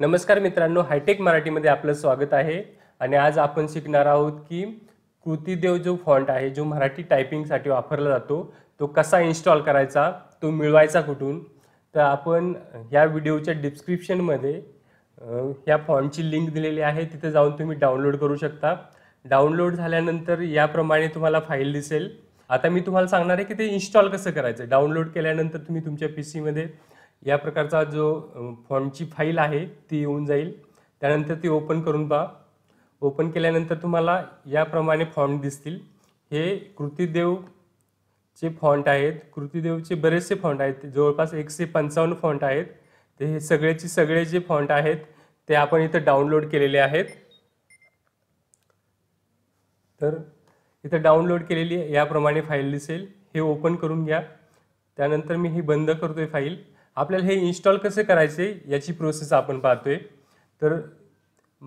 नमस्कार मित्रांनो हायटेक मराठीमध्ये आपलं स्वागत आहे आणि आज आपण शिकणार आहोत की कृतीदेव जो फॉन्ट आहे जो मराठी टायपिंगसाठी वापरला जातो तो कसा इन्स्टॉल करायचा तो मिळवायचा कुठून तर आपण ह्या व्हिडिओच्या डिस्क्रिप्शनमध्ये ह्या फॉन्टची लिंक दिलेली आहे तिथे जाऊन तुम्ही डाउनलोड करू शकता डाउनलोड झाल्यानंतर याप्रमाणे तुम्हाला फाईल दिसेल आता मी तुम्हाला सांगणार आहे की ते इन्स्टॉल कसं करायचं डाउनलोड केल्यानंतर तुम्ही तुमच्या पी सीमध्ये या प्रकारचा जो फॉर्मची फाईल आहे ती येऊन जाईल त्यानंतर ती ओपन करून पहा ओपन केल्यानंतर तुम्हाला याप्रमाणे फॉन्ट दिसतील हे कृतीदेवचे फॉन्ट आहेत कृतीदेवचे बरेचसे फॉन्ट आहेत जवळपास एकशे पंचावन्न फॉन्ट आहेत ते हे सगळ्याचे सगळे जे फॉन्ट आहेत ते आपण इथं डाउनलोड केलेले आहेत तर इथं डाउनलोड केलेली याप्रमाणे फाईल दिसेल हे ओपन करून घ्या त्यानंतर मी ही बंद करतो आहे फाईल आपल्याला हे इन्स्टॉल कसे करायचे याची प्रोसेस आपण पाहतो आहे तर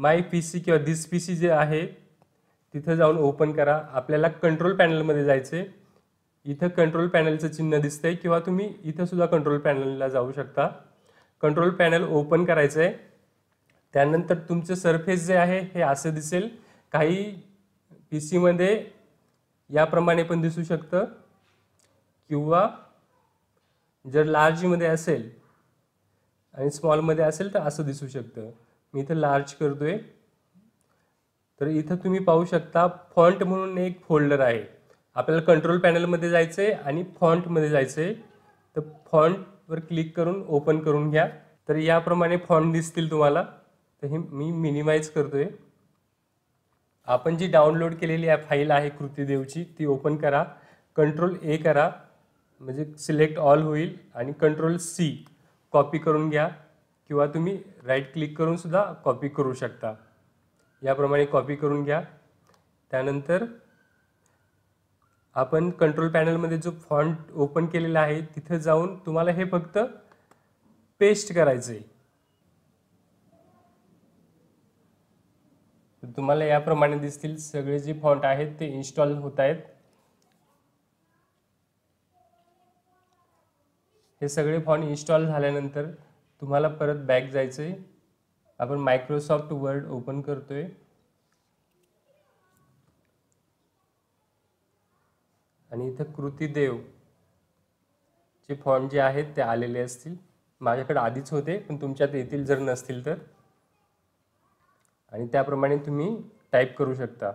माय पी सी किंवा दिस पी सी जे आहे तिथं जाऊन ओपन करा आपल्याला कंट्रोल पॅनलमध्ये जायचं आहे इथं कंट्रोल पॅनलचं चिन्ह दिसतंय किंवा तुम्ही इथंसुद्धा कंट्रोल पॅनलला जाऊ शकता कंट्रोल पॅनल ओपन करायचं आहे त्यानंतर तुमचं सरफेस जे आहे हे असं दिसेल काही पी सीमध्ये याप्रमाणे पण दिसू शकतं किंवा जर लार्जमध्ये असेल आणि स्मॉलमध्ये असेल तर असं दिसू शकतं मी इथं लार्ज करतो आहे तर इथं तुम्ही पाहू शकता फॉन्ट म्हणून एक फोल्डर आहे आपल्याला कंट्रोल पॅनलमध्ये जायचं आहे आणि फॉन्टमध्ये जायचं आहे तर फॉन्टवर क्लिक करून ओपन करून घ्या तर याप्रमाणे फॉन्ट दिसतील तुम्हाला तर हे मी मिनिमाइज करतो आहे आपण जी डाउनलोड केलेली फाईल आहे कृतीदेवची ती ओपन करा कंट्रोल ए करा म्हणजे सिलेक्ट ऑल होईल आणि कंट्रोल सी कॉपी करून घ्या किंवा तुम्ही राईट क्लिक करून सुद्धा कॉपी करू शकता याप्रमाणे कॉपी करून घ्या त्यानंतर आपण कंट्रोल पॅनलमध्ये जो फॉन्ट ओपन केलेला आहे तिथे जाऊन तुम्हाला हे फक्त पेस्ट करायचं आहे तुम्हाला याप्रमाणे दिसतील सगळे जे फॉन्ट आहेत ते इन्स्टॉल होत आहेत हे सगळे फॉन्ट इन्स्टॉल झाल्यानंतर तुम्हाला परत बॅक जायचं आहे आपण मायक्रोसॉफ्ट वर्ड ओपन करतो आहे आणि इथं कृतीदेव जे फॉन्ट जे आहेत ते आलेले असतील माझ्याकडे आधीच होते पण तुमच्यात येतील जर नसतील तर आणि त्याप्रमाणे तुम्ही टाईप करू शकता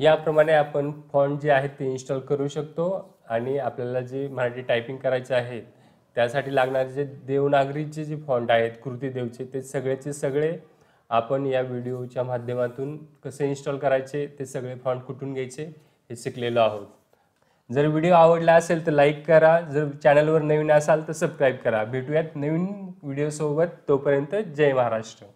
याप्रमाणे आपण फॉन्ट जे आहेत ते इन्स्टॉल करू शकतो आणि आपल्याला जे मराठी टायपिंग करायचे आहे त्यासाठी लागणारे जे देवनागरीचे जे फॉन्ट आहेत कृती देवचे ते सगळेचे सगळे आपण या व्हिडिओच्या माध्यमातून कसे इन्स्टॉल करायचे ते सगळे फॉन्ट कुठून घ्यायचे हे शिकलेलो आहोत जर व्हिडिओ आवडला असेल तर लाईक करा जर चॅनलवर नवीन असाल तर सबस्क्राईब करा भेटूयात नवीन व्हिडिओसोबत तोपर्यंत जय महाराष्ट्र